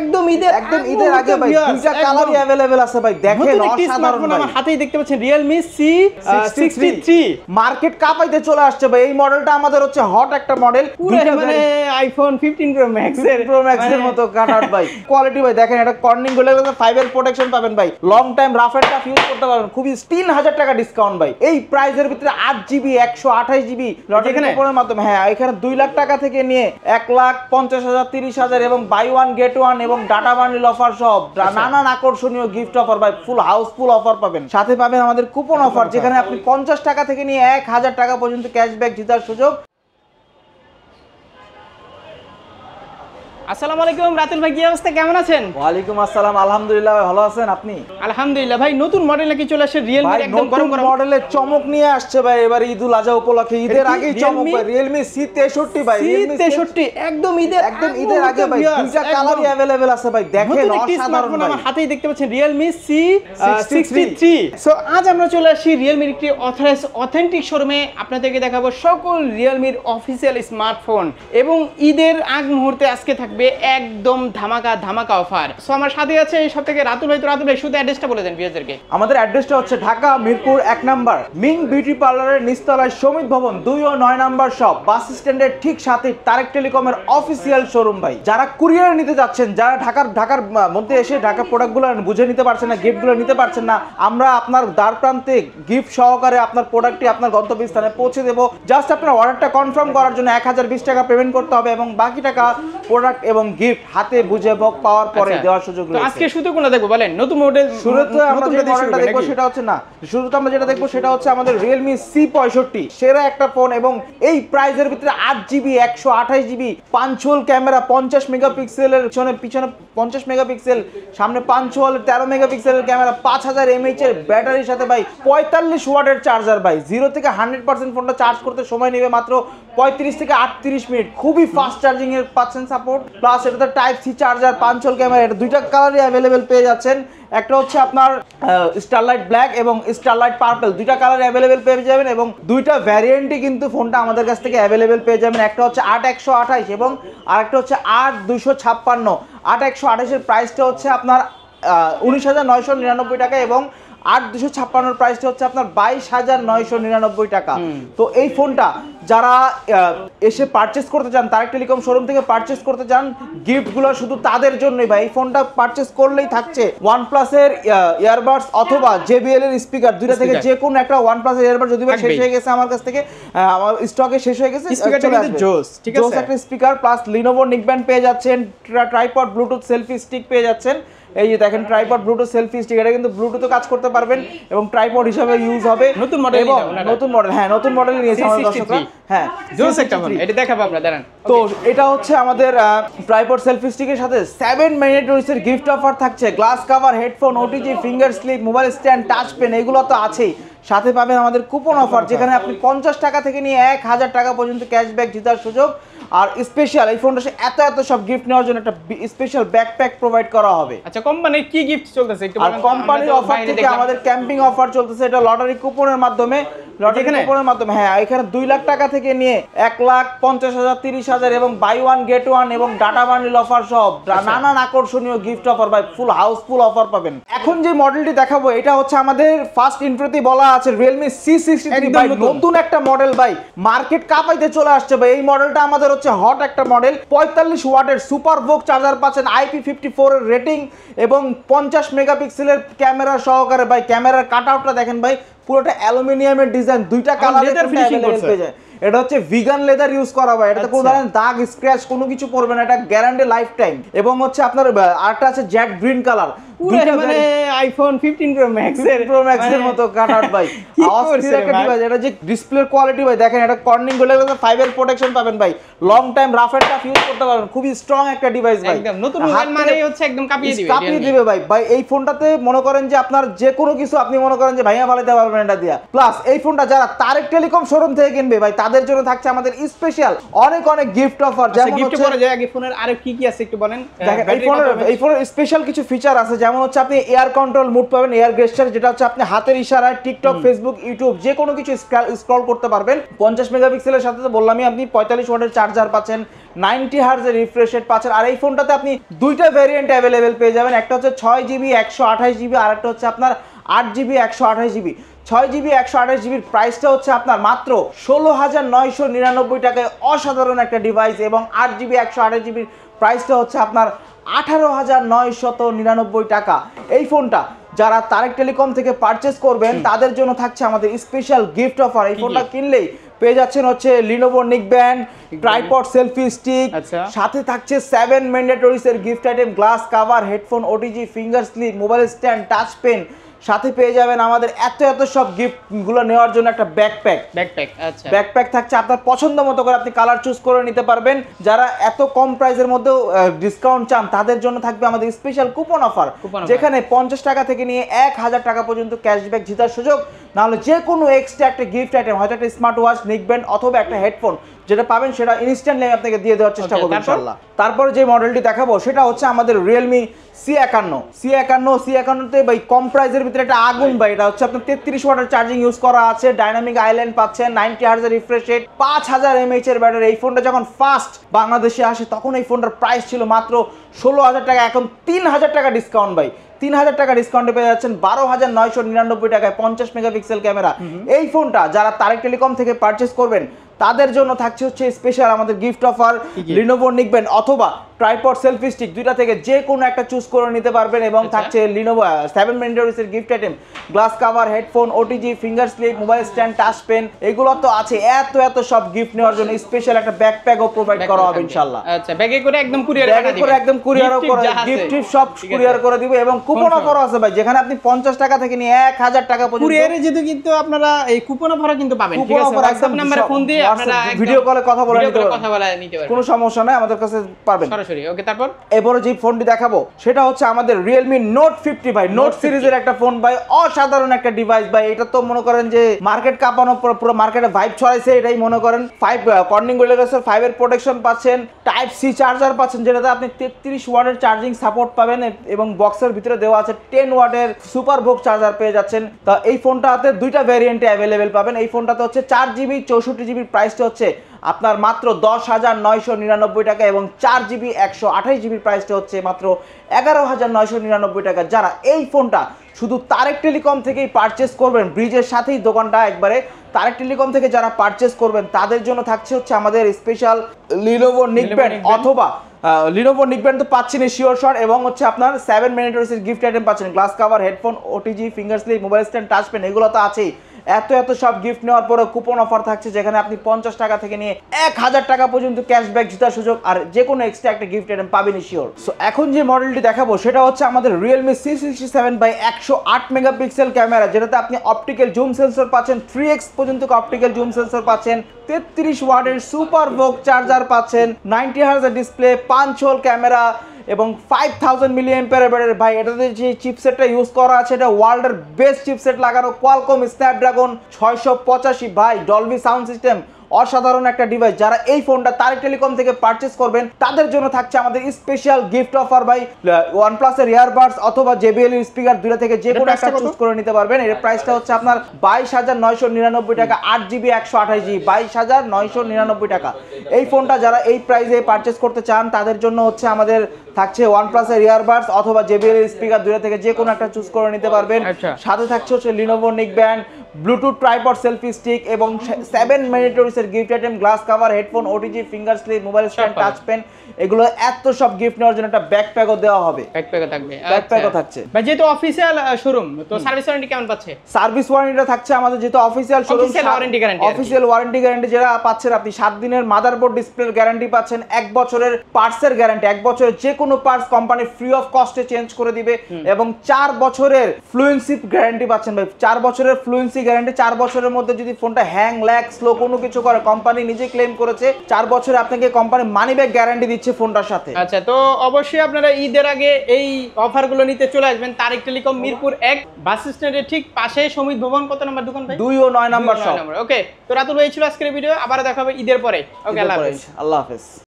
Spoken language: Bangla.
একদম ঈদের একদম ঈদের আগে ভাই দুইটা কালারই अवेलेबल আছে ভাই দেখেন অসাধারণ ভাই আমার হাতেই দেখতে পাচ্ছেন Realme C63 মার্কেট চলে আসছে ভাই এই মডেলটা আমাদের হচ্ছে হট একটা মডেল মানে আইফোন 15 প্রো ম্যাক্স এর প্রো ম্যাক্স এর মানে মতো ভাই কোয়ালিটি ভাই দেখেন এটা কর্নিং প্রোটেকশন পাবেন ভাই long time rough and tough use করতে পারবেন খুবই 3000 টাকা ডিসকাউন্ট ভাই এই প্রাইসের ভিতরে 8GB 128GB এখানে মাধ্যমে হ্যাঁ এখানে 2 লাখ টাকা থেকে নিয়ে 1 লাখ 50 হাজার হাজার এবং buy one get one one এবং ডাটা বান্ডিল অফার সব আচ্ছা। নানান আকর্ষণীয় গিফট অফার ভাই ফুল হাউসফুল অফার পাবেন সাথে পাবেন আমাদের কুপন অফার যেখানে আপনি পঞ্চাশ টাকা থেকে নিয়ে এক হাজার টাকা পর্যন্ত ক্যাশব্যাক জেতার সুযোগ আসসালাম আলাইকুম রাতুল ভাই কি অবস্থা কেমন আছেন ওয়ালাইকুম আসসালাম আলহামদুলিল্লাহ ভালো আছেন আপনি আলহামদুলিল্লাহ ভাই নতুন মডেল নাকি চলে আসে রিয়েলমি একদম গরম গরম চমক নিয়ে আসছে ভাই এবার ঈদুল আজহা উপলক্ষে ঈদের চমক ভাই রিয়েলমি C63 ভাই রিয়েলমি C63 একদম ঈদের একদম ঈদের আগে ভাই দুইটা কালারই अवेलेबल আছে ভাই দেখেন অসাধারণ আমার হাতেই দেখতে পাচ্ছেন রিয়েলমি C63 সো আজ আমরা চলে আসি রিয়েলমির একটি অথরাইজ অথেন্টিক শোরুমে আপনাদেরকে দেখাবো সকল রিয়েলমির অফিসিয়াল স্মার্টফোন এবং ঈদের আগ মুহূর্তে আজকে থাকে থাকবে একদম ধামাকা ধামাকা অফার সো আমার সাথে আছে এই সব থেকে রাতুল হয়তো রাতুল শুধু অ্যাড্রেসটা বলে দেন ভিউজদেরকে আমাদের অ্যাড্রেসটা হচ্ছে ঢাকা মিরপুর এক নাম্বার মিং বিউটি পার্লারের নিস্তলায় সমিত ভবন দুই ও নয় নাম্বার সব বাস স্ট্যান্ডের ঠিক সাথে তারেক টেলিকমের অফিসিয়াল শোরুম ভাই যারা কুরিয়ার নিতে যাচ্ছেন যারা ঢাকার ঢাকার মধ্যে এসে ঢাকার প্রোডাক্টগুলো বুঝে নিতে পারছেন না গিফটগুলো নিতে পারছেন না আমরা আপনার দ্বার প্রান্তে গিফট সহকারে আপনার প্রোডাক্টটি আপনার গন্তব্যস্থানে পৌঁছে দেবো জাস্ট আপনার অর্ডারটা কনফার্ম করার জন্য এক হাজার বিশ টাকা পেমেন্ট করতে হবে এবং বাকি টাকা প্রোডাক্ট এবং গিফট হাতে বুঝে পাওয়ার পরে আচ্ছা। দেওয়ার সুযোগ রয়েছে আজকে শুধু কোন দেখবো বলেন নতুন মডেল শুরুতে আমরা যেটা মডেলটা দেখবো সেটা হচ্ছে না শুরুতে আমরা যেটা দেখবো সেটা হচ্ছে আমাদের Realme C65 সেরা একটা ফোন এবং এই প্রাইজের ভিতরে 8GB 128GB পাঞ্চোল ক্যামেরা 50 মেগাপিক্সেলের পিছনে পিছনে 50 মেগাপিক্সেল সামনে পাঞ্চোল 13 মেগাপিক্সেলের ক্যামেরা 5000 mAh এর ব্যাটারির সাথে ভাই 45 ওয়াটের চার্জার ভাই 0 থেকে 100% ফোনটা চার্জ করতে সময় নেবে মাত্র 35 থেকে 38 মিনিট খুবই ফাস্ট চার্জিং এর পাচ্ছেন সাপোর্ট প্লাস এটাতে type C charger punch hole camera এটা দুইটা কালারই অ্যাভেলেবেল পেয়ে যাচ্ছেন একটা হচ্ছে আপনার স্টারলাইট ব্ল্যাক এবং স্টারলাইট পার্পেল দুইটা কালার অ্যাভেলেবেল পেয়ে যাবেন এবং দুইটা ভ্যারিয়েন্টই কিন্তু ফোনটা আমাদের কাছ থেকে অ্যাভেলেবেল পেয়ে যাবেন একটা হচ্ছে আট একশো আঠাইশ এবং আরেকটা হচ্ছে আট দুশো ছাপ্পান্ন আট একশো আঠাশের প্রাইসটা হচ্ছে আপনার উনিশ হাজার নয়শো নিরানব্বই টাকা এবং আট দুশো ছাপ্পান্নর টা হচ্ছে আপনার বাইশ হাজার নয়শো নিরানব্বই টাকা তো এই ফোনটা যারা এসে পারচেস করতে চান তারেক টেলিকম শোরুম থেকে পারচেস করতে চান গিফটগুলো শুধু তাদের জন্যই ভাই এই ফোনটা পারচেস করলেই থাকছে ওয়ান প্লাসের ইয়ারবাডস অথবা জেবিএল এর স্পিকার দুইটা থেকে যে কোনো একটা ওয়ান প্লাসের ইয়ারবাড যদি শেষ হয়ে গেছে আমার কাছ থেকে আমার স্টকে শেষ হয়ে গেছে জোস ঠিক আছে একটা স্পিকার প্লাস লিনোভো নিকব্যান্ড পেয়ে যাচ্ছেন ট্রাইপড ব্লুটুথ সেলফি স্টিক পেয়ে যাচ্ছেন এই যে দেখেন ট্রাইপড ব্লুটুথ সেলফি স্টিক এটা কিন্তু ব্লুটুথও কাজ করতে পারবেন এবং ট্রাইপড হিসেবে ইউজ হবে নতুন মডেল এবং নতুন মডেল হ্যাঁ নতুন মডেল নিয়েছে আমাদের দর্শকরা হ্যাঁ জোস একটা মডেল এটা দেখাবো আমরা দাঁড়ান তো এটা হচ্ছে আমাদের ট্রাইপড সেলফি স্টিকের সাথে 7 মিনিট রয়েছে গিফট অফার থাকছে glass cover headphone OTG finger slip mobile stand touch pen এগুলো তো আছেই সাথে পাবেন আমাদের কুপন অফার যেখানে আপনি পঞ্চাশ টাকা থেকে নিয়ে এক হাজার টাকা পর্যন্ত ক্যাশব্যাক জেতার সুযোগ আর স্পেশাল এই ফোনটা এত এত সব গিফট নেওয়ার জন্য একটা স্পেশাল ব্যাকপ্যাক প্রোভাইড করা হবে আচ্ছা কোম্পানি কি গিফট চলতেছে একটু আর কোম্পানির অফার থেকে আমাদের ক্যাম্পিং অফার চলতেছে এটা লটারি কুপনের মাধ্যমে হ্যাঁ, এখানে দুই লাখ টাকা থেকে নিয়ে এক লাখ পঞ্চাশ হাজার তিরিশ হাজার এবং বাই ওয়ান গেট ওয়ান এবং ডাটা আচ্ছা। অফার নানান আকর্ষণীয় gift offer full housefull offer পাবেন এখন যে মডেলটি দেখাবো এটা হচ্ছে আমাদের ফার্স্ট বলা আছে রিয়েলমি সি নতুন একটা মডেল ভাই মার্কেট চলে আসছে ভাই এই মডেলটা আমাদের হচ্ছে হট একটা মডেল পঁয়তাল্লিশ ওয়াটের super charger fifty four rating এবং পঞ্চাশ মেগাপিক্সেলের ক্যামেরা সহকারে ভাই ক্যামেরার কাট আউটটা দেখেন ভাই পুরোটা অ্যালুমিনিয়ামের ডিজাইন দুইটা কালার লেদার ফিনিশিং করছে এটা হচ্ছে ভিগান লেদার ইউজ করা হয় এটাতে কোনো আচ্ছা। ধরনের দাগ স্ক্র্যাচ কোনো কিছু পড়বে না এটা গ্যারান্টি লাইফ টাইম এবং হচ্ছে আপনার আরেকটা আছে জ্যাট গ্রিন কালার মানে মানে যেকোনো মনে করেন যে আপনার যে কোনো কিছু আপনি মনে করেন যে ভাইয়া ভালো পারবেন এটা দিয়া প্লাস এই ফোনটা যারা তারেক টেলিকম শোরুম থেকে কিনবে ভাই তাদের জন্য থাকছে আমাদের স্পেশাল অনেক অনেক গিফট অফার আচ্ছা, যেমন ফোনের কি কি আছে একটু বলেন এই ফোনের এই ফোনের স্পেশাল কিছু ফিচার আছে যেমন যেমন হচ্ছে আপনি এয়ার কন্ট্রোল মুড পাবেন এয়ার গেস্টার যেটা হচ্ছে আপনি হাতের ইশারায় টিকটক ফেসবুক ইউটিউব যে কোনো কিছু স্ক্রল করতে পারবেন পঞ্চাশ মেগাপিক্সেলের সাথে তো বললামই আপনি পঁয়তাল্লিশ ওয়ার্ডের চার্জার পাচ্ছেন নাইনটি হার্জের রিফ্রেশ রেট পাচ্ছেন আর এই ফোনটাতে আপনি দুইটা ভ্যারিয়েন্ট অ্যাভেলেবেল পেয়ে যাবেন একটা হচ্ছে ছয় জিবি একশো আঠাশ জিবি আর একটা হচ্ছে আপনার আট জিবি একশো আঠাশ জিবি ছয় জিবি একশো আঠাশ জিবির প্রাইসটা হচ্ছে আপনার মাত্র ষোলো হাজার নয়শো নিরানব্বই টাকায় অসাধারণ একটা ডিভাইস এবং আট জিবি একশো আঠাশ জিবির প্রাইসটা হচ্ছে আপনার আঠারো হাজার নয় শত নিরানব্বই টাকা এই ফোনটা যারা তারেক টেলিকম থেকে পারচেস করবেন তাদের জন্য থাকছে আমাদের স্পেশাল গিফট অফার এই ফোনটা কিনলেই পেয়ে যাচ্ছেন হচ্ছে লিনোভো নিক ব্যান্ড ট্রাইপড সেলফি স্টিক সাথে থাকছে সেভেন ম্যান্ডেটরিস এর gift item glass cover headphone OTG finger slip mobile stand touch pen সাথে পেয়ে যাবেন আমাদের এত এত সব গিফটগুলো নেওয়ার জন্য একটা ব্যাকপ্যাক ব্যাকপ্যাক আচ্ছা ব্যাকপ্যাক থাকছে আপনার পছন্দ মতো করে আপনি কালার চুজ করে নিতে পারবেন যারা এত কম প্রাইসের মধ্যেও ডিসকাউন্ট চান তাদের জন্য থাকবে আমাদের স্পেশাল কুপন অফার যেখানে পঞ্চাশ টাকা থেকে নিয়ে এক হাজার টাকা পর্যন্ত ক্যাশব্যাক জেতার সুযোগ নাহলে যে কোনো এক্সট্রা একটা গিফট আইটেম হয়তো একটা স্মার্ট ওয়াচ নিখবেন অথবা একটা হেডফোন যেটা পাবেন সেটা ইনস্ট্যান্টলি আমি আপনাকে দিয়ে দেওয়ার চেষ্টা করবো ইনশাল্লাহ তারপরে যে মডেলটি দেখাবো সেটা হচ্ছে আমাদের রিয়েলমি সি একান্ন সি একান্ন সি একান্নতে ভাই কম প্রাইসের ভিতরে একটা আগুন ভাই এটা হচ্ছে আপনার তেত্রিশ ওয়াটার চার্জিং ইউজ করা আছে ডাইনামিক আইল্যান্ড পাচ্ছেন নাইনটি হার্জের রিফ্রেশ রেট পাঁচ হাজার এমএইচ এর ব্যাটারি এই ফোনটা যখন ফার্স্ট বাংলাদেশে আসে তখন এই ফোনটার প্রাইস ছিল মাত্র ষোলো হাজার টাকা এখন তিন হাজার টাকা ডিসকাউন্ট ভাই তিন হাজার টাকা ডিসকাউন্টে পেয়ে যাচ্ছেন বারো হাজার নয়শো নিরানব্বই টাকায় পঞ্চাশ মেগাপিক্সেল ক্যামেরা এই ফোনটা যারা তারেক টেলিকম থেকে পারচেস করবেন তাদের জন্য থাকছে হচ্ছে স্পেশাল আমাদের গিফট অফার লিনোভোর নিকবেন অথবা ট্রাইপড সেলফি স্টিক দুইটা থেকে যে কোনো একটা চুজ করে নিতে পারবেন এবং আচ্ছা। থাকছে লিনোভা সেভেন মেন্ডোরিসের gift item glass cover headphone OTG finger slip mobile stand touch pen এগুলো তো আছে এত এত সব গিফট নেওয়ার জন্য স্পেশাল একটা ব্যাকপ্যাকও প্রোভাইড করা হবে ইনশাল্লাহ আচ্ছা ব্যাগে করে একদম কুরিয়ার ব্যাগে করে একদম কুরিয়ারও করে গিফট টিপ সব কুরিয়ার করে দিব এবং কুপন অফার আছে ভাই যেখানে আপনি 50 টাকা থেকে নিয়ে 1000 টাকা পর্যন্ত কুরিয়ারে যেহেতু কিন্তু আপনারা এই কুপন অফারও কিন্তু পাবেন ঠিক আছে WhatsApp নম্বরে ফোন দিয়ে আপনারা ভিডিও কলে কথা বলে নিতে পারবেন কোনো সমস্যা নাই আমাদের কাছে পাবেন সরাসরি ওকে তারপর এবারে যে ফোনটি দেখাবো সেটা হচ্ছে আমাদের Realme Note 50 ভাই Note সিরিজের একটা ফোন ভাই অসাধারণ একটা ডিভাইস ভাই এটা তো মনে করেন যে মার্কেট কাঁপানো পুরো মার্কেটে ভাইব ছড়াইছে এটাই মনে করেন 5 কর্নিং গোল্ডের ফাইভ এর প্রোটেকশন পাচ্ছেন টাইপ সি চার্জার পাচ্ছেন যেটাতে আপনি 33 ওয়াটের চার্জিং সাপোর্ট পাবেন এবং বক্সের ভিতরে দেওয়া আছে 10 ওয়াটের সুপার ভোগ চার্জার পেয়ে যাচ্ছেন তো এই ফোনটাতে দুইটা ভ্যারিয়েন্টে অ্যাভেলেবেল পাবেন এই ফোনটাতে হচ্ছে চার জিবি চৌষট্টি জিবির প্রাইসটা হচ্ছে আপনার মাত্র দশ হাজার নয়শো নিরানব্বই টাকা এবং চার জিবি একশো আঠাশ জিবির প্রাইসটা হচ্ছে মাত্র এগারো হাজার নয়শো নিরানব্বই টাকা যারা এই ফোনটা শুধু তারেক টেলিকম থেকেই পারচেস করবেন ব্রিজের সাথেই দোকানটা একবারে তারেক টেলিকম থেকে যারা পারচেস করবেন তাদের জন্য থাকছে হচ্ছে আমাদের স্পেশাল লিনোভো নিকব্যান্ড অথবা লিনোভো নিকব্যান্ড তো পাচ্ছেন শিওর শট এবং হচ্ছে আপনার সেভেন মিনিট গিফট আইটেম পাচ্ছেন glass cover headphone OTG finger slip mobile stand touch pen এগুলো তো আছেই এত এত সব গিফট নেওয়ার পরে কুপন অফার থাকছে যেখানে আপনি পঞ্চাশ টাকা থেকে নিয়ে এক হাজার টাকা পর্যন্ত ক্যাশব্যাক জিতার সুযোগ আর যে কোনো এক্সট্রা একটা গিফট আইটেম পাবেনই শিওর সো এখন যে মডেলটি দেখাবো সেটা হচ্ছে আমাদের Realme C sixty seven by একশো আট মেগাপিক্সেল ক্যামেরা যেটাতে আপনি অপটিক্যাল জুম সেন্সর পাচ্ছেন থ্রি এক্স পর্যন্ত অপটিক্যাল জুম সেন্সর পাচ্ছেন তেত্রিশ ওয়ার্ডের সুপার বোক চার্জার পাচ্ছেন নাইনটি হার্জার ডিসপ্লে পাঁচ হোল ক্যামেরা এবং five thousand milli ampere battery ভাই এটাতে যে চিপসেটটা ইউজ করা আছে এটা ওয়ার্ল্ডের বেস্ট চিপসেট লাগানো কোয়ালকম স্ন্যাপড্রাগন ছয়শো পঁচাশি ভাই ডলবি সাউন্ড সিস্টেম অসাধারণ একটা ডিভাইস যারা এই ফোনটা তারেক টেলিকম থেকে পারচেস করবেন তাদের জন্য থাকছে আমাদের স্পেশাল গিফট অফার বাই ওয়ানপ্লাসের ইয়ারবাডস অথবা জেবিএল স্পিকার দুটা থেকে যে কোনো একটা চুজ করে নিতে পারবেন এর প্রাইসটা হচ্ছে আপনার বাইশ হাজার নয়শো নিরানব্বই টাকা আট জিবি একশো আঠাশ জিবি বাইশ হাজার নয়শো নিরানব্বই টাকা এই ফোনটা যারা এই প্রাইসে পারচেস করতে চান তাদের জন্য হচ্ছে আমাদের থাকছে ওয়ানপ্লাসের ইয়ারবাডস অথবা জেবিএল স্পিকার দুটা থেকে যে কোনো একটা চুজ করে নিতে পারবেন আচ্ছা। সাথে থাকছে হচ্ছে Lenovo neckband Bluetooth tripod selfie stick এবং সেভেন ম্যান্ডেটরিসের gift item glass cover headphone OTG finger slip mobile stand touch pen এগুলো এত সব গিফট নেওয়ার জন্য একটা ব্যাকপ্যাকও দেওয়া হবে ব্যাকপ্যাকও থাকবে ব্যাকপ্যাকও আচ্ছা। থাকছে মানে যেহেতু অফিশিয়াল শোরুম তো সার্ভিস ওয়ারেন্টি কেমন পাচ্ছে সার্ভিস ওয়ারেন্টিটা থাকছে আমাদের যেহেতু official showroom official warranty guarantee official warranty guarantee যারা পাচ্ছেন আপনি 7 দিনের মাদারবোর্ড ডিসপ্লে গ্যারান্টি পাচ্ছেন 1 বছরের পার্টসের গ্যারান্টি 1 বছরের যে কোনো পার্টস কোম্পানি ফ্রি অফ কস্টে চেঞ্জ করে দিবে এবং 4 বছরের ফ্লুয়েন্সি গ্যারান্টি পাচ্ছেন ভাই 4 বছরের ফ্লুয়েন্সি গ্যারান্টি চার বছরের মধ্যে যদি ফোনটা হ্যাং ল্যাক স্লো কোনো কিছু করে কোম্পানি নিজে ক্লেম করেছে চার বছরে আপনাকে কোম্পানি মানি ব্যাক গ্যারান্টি দিচ্ছে ফোনটার সাথে আচ্ছা তো অবশ্যই আপনারা ঈদের আগে এই অফার গুলো নিতে চলে আসবেন তারিক টেলিকম মিরপুর এক বাস স্ট্যান্ডের ঠিক পাশে সমিত ভবন কত নম্বর দোকান ভাই দুই ও নয় নম্বর ওকে তো রাতুল ভাই ছিল আজকের ভিডিও আবার দেখা হবে ঈদের পরে ওকে আল্লাহ হাফেজ আল্লাহ হাফেজ